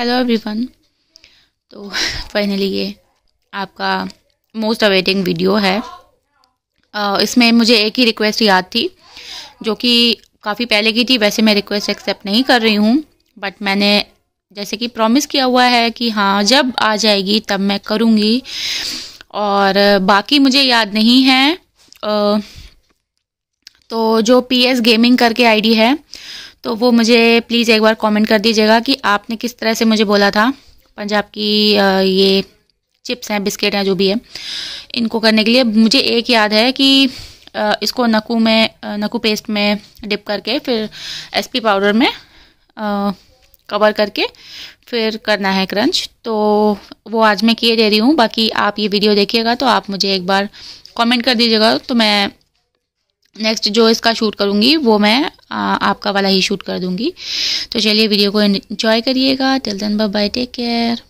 hello everyone तो finally ये आपका मोस्ट अवेटिंग वीडियो है इसमें मुझे एक ही रिक्वेस्ट याद थी जो कि काफ़ी पहले की थी वैसे मैं रिक्वेस्ट एक्सेप्ट नहीं कर रही हूँ बट मैंने जैसे कि प्रॉमिस किया हुआ है कि हाँ जब आ जाएगी तब मैं करूँगी और बाकी मुझे याद नहीं है तो जो पी एस गेमिंग करके आईडी है तो वो मुझे प्लीज़ एक बार कमेंट कर दीजिएगा कि आपने किस तरह से मुझे बोला था पंजाब की ये चिप्स हैं बिस्किट हैं जो भी है इनको करने के लिए मुझे एक याद है कि इसको नकू में नकू पेस्ट में डिप करके फिर एसपी पाउडर में कवर करके फिर करना है क्रंच तो वो आज मैं किए दे रही हूँ बाकी आप ये वीडियो देखिएगा तो आप मुझे एक बार कमेंट कर दीजिएगा तो मैं नेक्स्ट जो इसका शूट करूँगी वो मैं आ, आपका वाला ही शूट कर दूँगी तो चलिए वीडियो को इन्जॉय करिएगा till then bye take care